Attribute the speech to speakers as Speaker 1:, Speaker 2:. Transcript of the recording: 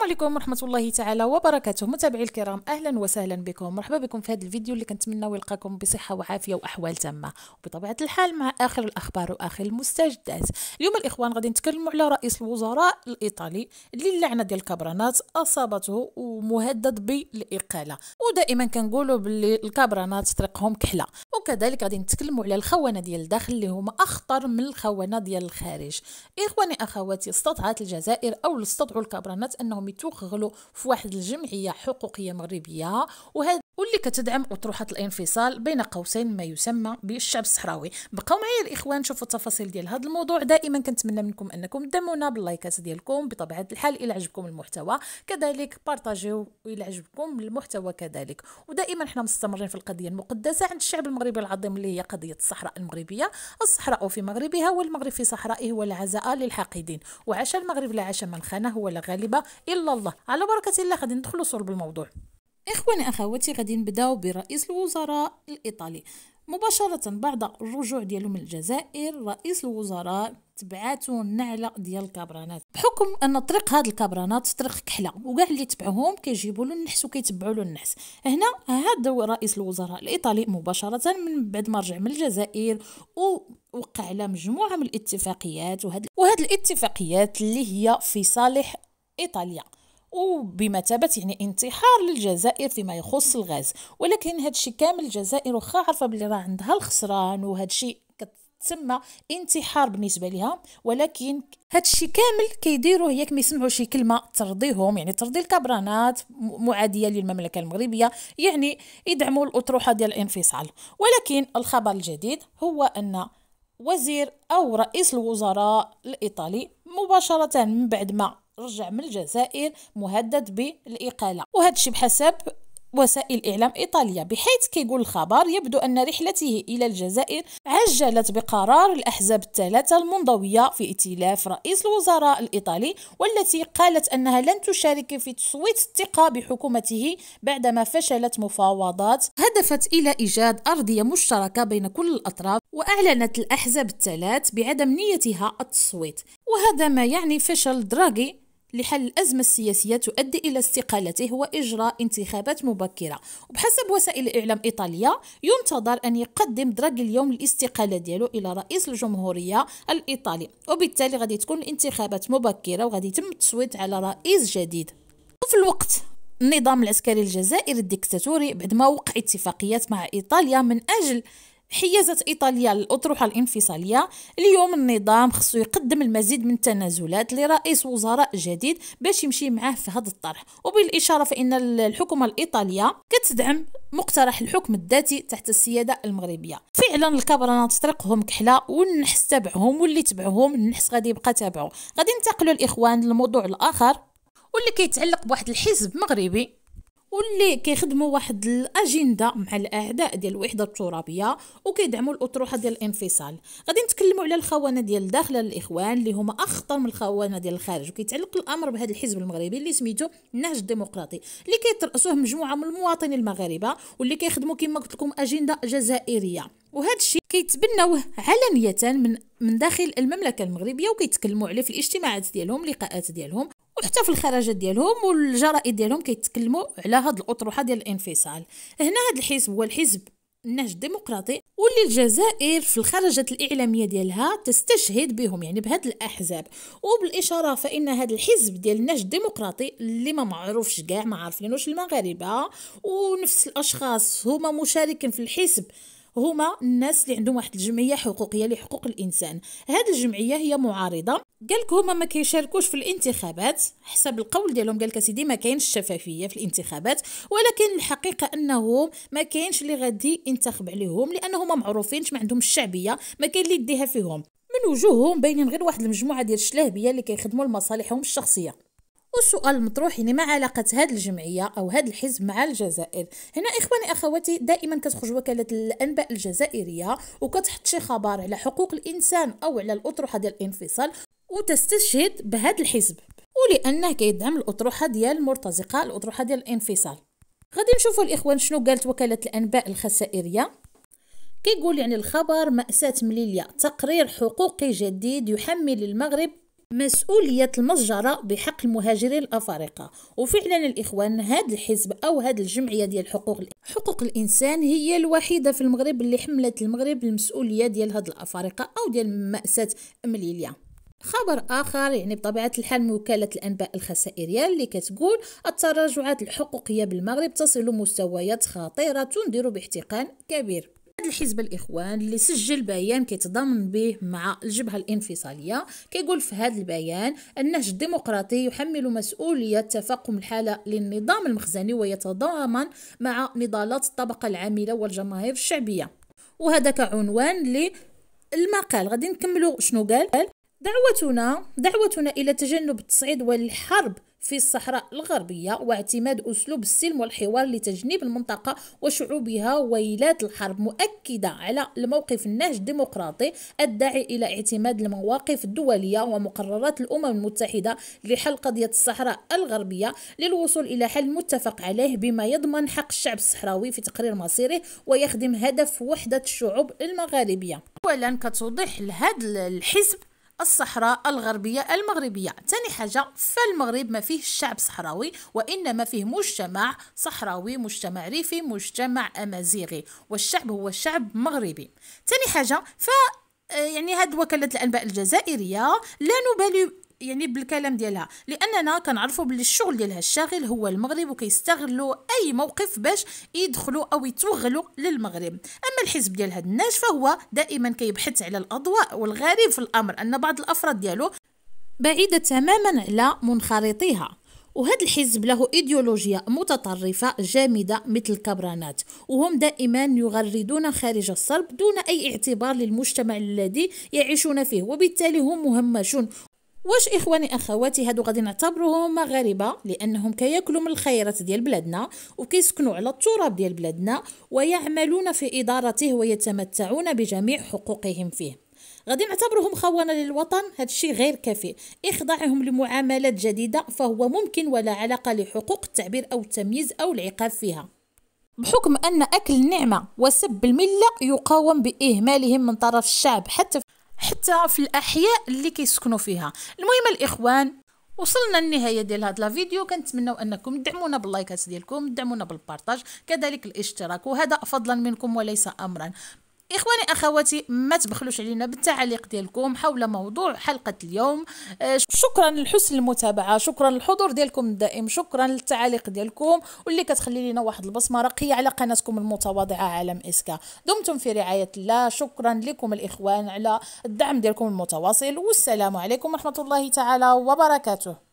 Speaker 1: السلام عليكم ورحمه الله تعالى وبركاته متابعي الكرام اهلا وسهلا بكم مرحبا بكم في هذا الفيديو اللي كنتمنى يلقاكم بصحه وعافيه واحوال تامه وبطبيعه الحال مع اخر الاخبار واخر المستجدات اليوم الاخوان غادي نتكلم على رئيس الوزراء الايطالي اللي اللعنه ديال الكبرانات اصابته ومهدد بالاقاله ودائما كنقولوا باللي الكبرانات طريقهم كحله وكذلك غادي نتكلموا على الخونه ديال الداخل اللي هما اخطر من الخونه ديال الخارج اخواني اخواتي استطعت الجزائر او استطعوا الكبرانات انهم راهم يتوغلوا في واحد الجمعيه حقوقيه مغربيه وهذا واللي كتدعم أطروحة الانفصال بين قوسين ما يسمى بالشعب الصحراوي بقاو معايا الإخوان شوفوا التفاصيل ديال هذا الموضوع دائما كنتمنى منكم أنكم تدعمونا باللايكات ديالكم بطبيعة الحال الى عجبكم المحتوى كذلك بارطاجيو الى عجبكم المحتوى كذلك ودائما حنا مستمرين في القضية المقدسة عند الشعب المغربي العظيم اللي هي قضية الصحراء المغربية الصحراء في مغربها والمغرب في صحرائه عزاء للحاقدين وعاش المغرب لا عاش من خانه ولا غالب إلا الله على بركة الله غادي ندخلوا صلب الموضوع إخواني أخواتي غادي نبداو برئيس الوزراء الإيطالي مباشرة بعد الرجوع ديالو من الجزائر رئيس الوزراء تبعاتو النعلة ديال الكابرانات بحكم أن طريق هاد الكابرانات طريق كحلة وكاع اللي تبعوهم كيجيبوا له النحس وكيتبعوا له النحس هنا هذا رئيس الوزراء الإيطالي مباشرة من بعد ما رجع من الجزائر ووقع على مجموعة من الاتفاقيات وهاد, وهاد الاتفاقيات اللي هي في صالح إيطاليا وبمثابه يعني انتحار للجزائر فيما يخص الغاز ولكن هذا الشيء كامل الجزائر واخا عارفه بلي راه عندها الخسران وهذا الشيء تسمى انتحار بالنسبه لها ولكن هادشي كامل كيديروه ياك ما يسمعوا شي كلمه ترضيهم يعني ترضي الكبرانات معاديه للمملكه المغربيه يعني يدعموا الاطروحه ديال الانفصال ولكن الخبر الجديد هو ان وزير او رئيس الوزراء الايطالي مباشره من بعد ما رجع من الجزائر مهدد بالإقالة وهذا الشيء بحسب وسائل إعلام إيطالية بحيث كيقول الخبر يبدو أن رحلته إلى الجزائر عجلت بقرار الأحزاب الثلاثة المنضوية في ائتلاف رئيس الوزراء الإيطالي والتي قالت أنها لن تشارك في تصويت الثقة بحكومته بعدما فشلت مفاوضات هدفت إلى إيجاد أرضية مشتركة بين كل الأطراف وأعلنت الأحزاب الثلاث بعدم نيتها التصويت وهذا ما يعني فشل دراغي لحل الأزمة السياسية تؤدي إلى استقالته وإجراء انتخابات مبكرة وبحسب وسائل الإعلام الإيطالية ينتظر أن يقدم دراغي اليوم الاستقالة ديالو إلى رئيس الجمهورية الإيطالي وبالتالي غادي تكون الانتخابات مبكرة وغادي يتم التصويت على رئيس جديد وفي الوقت النظام العسكري الجزائري الديكتاتوري بعد ما وقع اتفاقيات مع إيطاليا من أجل حيزت إيطاليا الأطروحة الانفصالية اليوم النظام خصو يقدم المزيد من التنازلات لرئيس وزراء جديد باش يمشي معاه في هذا الطرح وبالإشارة فإن الحكومة الإيطالية كتدعم مقترح الحكم الذاتي تحت السيادة المغربية فعلا الكبرانات طريقهم كحلة والنحس تبعهم واللي تبعهم النحس غادي يبقى تابعه غادي ننتقلوا الإخوان للموضوع الآخر واللي كيتعلق بواحد الحزب مغربي واللي كيخدموا واحد الاجنده مع الاعداء ديال الوحده الترابيه وكيدعموا الاطروحه ديال الانفصال غادي نتكلموا على الخونه ديال الداخل الاخوان اللي هما اخطر من الخونه ديال الخارج وكيتعلق الامر بهذا الحزب المغربي اللي سميتو النهج الديمقراطي اللي كيتراسوه مجموعه من المواطنين المغاربه واللي كيخدموا كما قلت لكم اجنده جزائريه وهذا الشيء كيتبناوه علنيه من من داخل المملكه المغربيه وكيتكلموا عليه في الاجتماعات ديالهم لقاءات ديالهم وحتى في الخرجات ديالهم والجرائد ديالهم كيتكلموا على هاد الاطروحه ديال الانفصال هنا هاد الحزب هو الحزب النهج الديمقراطي واللي الجزائر في الخرجات الإعلامية ديالها تستشهد بهم يعني بهاد الأحزاب وبالإشارة فإن هاد الحزب ديال النهج الديمقراطي اللي ما معروفش كاع ما عارفينوش المغاربة ونفس الأشخاص هما مشاركين في الحزب هما الناس اللي عندهم واحد الجمعيه حقوقيه لحقوق الانسان هاد الجمعيه هي معارضه قال لك هما ما كيشاركوش في الانتخابات حسب القول ديالهم قال لك اسيدي ما كاينش الشفافيه في الانتخابات ولكن الحقيقه انه ما كاينش اللي غادي ينتخب عليهم لانهم ما معروفينش ما عندهمش الشعبيه ما كاين اللي يديها فيهم من وجوههم باينين غير واحد المجموعه ديال الشلهبيه اللي كيخدموا لمصالحهم الشخصيه والسؤال المطروح يعني ما علاقة هذه الجمعية أو هذا الحزب مع الجزائر هنا إخواني أخواتي دائما كتخرج وكالة الأنباء الجزائرية وكتحط شي خبر على حقوق الإنسان أو على الأطروحة ديال الانفصال وتستشهد بهذا الحزب ولأنه كيدعم الأطروحة ديال المرتزقة الأطروحة ديال الانفصال غادي نشوفوا الإخوان شنو قالت وكالة الأنباء الخسائرية كيقول يعني الخبر مأساة مليليا تقرير حقوقي جديد يحمل المغرب مسؤولية المسجرة بحق المهاجرين الأفارقة وفعلا الإخوان هذا الحزب أو هاد الجمعية ديال حقوق حقوق الإنسان هي الوحيدة في المغرب اللي حملت المغرب المسؤولية ديال هاد الأفارقة أو ديال مأساة أمليليا خبر آخر يعني بطبيعة الحال من وكالة الأنباء الخسائرية اللي كتقول التراجعات الحقوقية بالمغرب تصل مستويات خطيرة تنذر باحتقان كبير الحزب حزب الاخوان اللي سجل بيان كيتضامن به مع الجبهه الانفصاليه كيقول في هذا البيان النهج الديمقراطي يحمل مسؤوليه تفاقم الحاله للنظام المخزني ويتضامن مع نضالات الطبقه العامله والجماهير الشعبيه وهذا كعنوان للمقال غادي نكملوا شنو قال دعوتنا دعوتنا الى تجنب التصعيد والحرب في الصحراء الغربية واعتماد أسلوب السلم والحوار لتجنيب المنطقة وشعوبها ويلات الحرب مؤكدة على الموقف النهج الديمقراطي الداعي إلى اعتماد المواقف الدولية ومقررات الأمم المتحدة لحل قضية الصحراء الغربية للوصول إلى حل متفق عليه بما يضمن حق الشعب الصحراوي في تقرير مصيره ويخدم هدف وحدة الشعوب المغاربية أولا كتوضح لهذا الحزب الصحراء الغربية المغربية ثاني حاجة فالمغرب ما فيه شعب صحراوي وإنما فيه مجتمع صحراوي مجتمع ريفي مجتمع أمازيغي والشعب هو شعب مغربي ثاني حاجة ف آه، يعني هاد وكالة الأنباء الجزائرية لا نبالي يعني بالكلام ديالها لاننا كنعرفوا باللي الشغل ديالها الشاغل هو المغرب وكيستغلوا اي موقف باش يدخلوا او يتوغلوا للمغرب اما الحزب ديال هاد الناس فهو دائما كيبحث على الاضواء والغريب في الامر ان بعض الافراد ديالو بعيدة تماما على منخرطيها وهذا الحزب له ايديولوجيا متطرفه جامده مثل الكبرانات وهم دائما يغردون خارج الصلب دون اي اعتبار للمجتمع الذي يعيشون فيه وبالتالي هم مهمشون واش اخواني اخواتي هادو غادي نعتبروهم مغاربه لانهم كياكلوا من الخيرات ديال بلادنا وكيسكنوا على التراب ديال بلادنا ويعملون في ادارته ويتمتعون بجميع حقوقهم فيه غادي نعتبروهم خوانا للوطن هادشي غير كافي اخضاعهم لمعاملات جديده فهو ممكن ولا علاقه لحقوق التعبير او التمييز او العقاب فيها بحكم ان اكل النعمه وسب المله يقاوم باهمالهم من طرف الشعب حتى حتى في الأحياء اللي كيسكنوا فيها المهم الإخوان وصلنا للنهايه ديال هاد الفيديو كنتمنوا انكم تدعمونا باللايكات ديالكم تدعمونا بالبارطاج كذلك الاشتراك وهذا فضلا منكم وليس امرا اخواني اخواتي ما تبخلوش علينا بالتعليق ديالكم حول موضوع حلقه اليوم آه، شكرا لحسن المتابعه شكرا للحضور ديالكم الدائم شكرا للتعاليق ديالكم واللي كتخلي لنا واحد البصمه راقيه على قناتكم المتواضعه عالم اسكا دمتم في رعايه الله شكرا لكم الاخوان على الدعم ديالكم المتواصل والسلام عليكم ورحمه الله تعالى وبركاته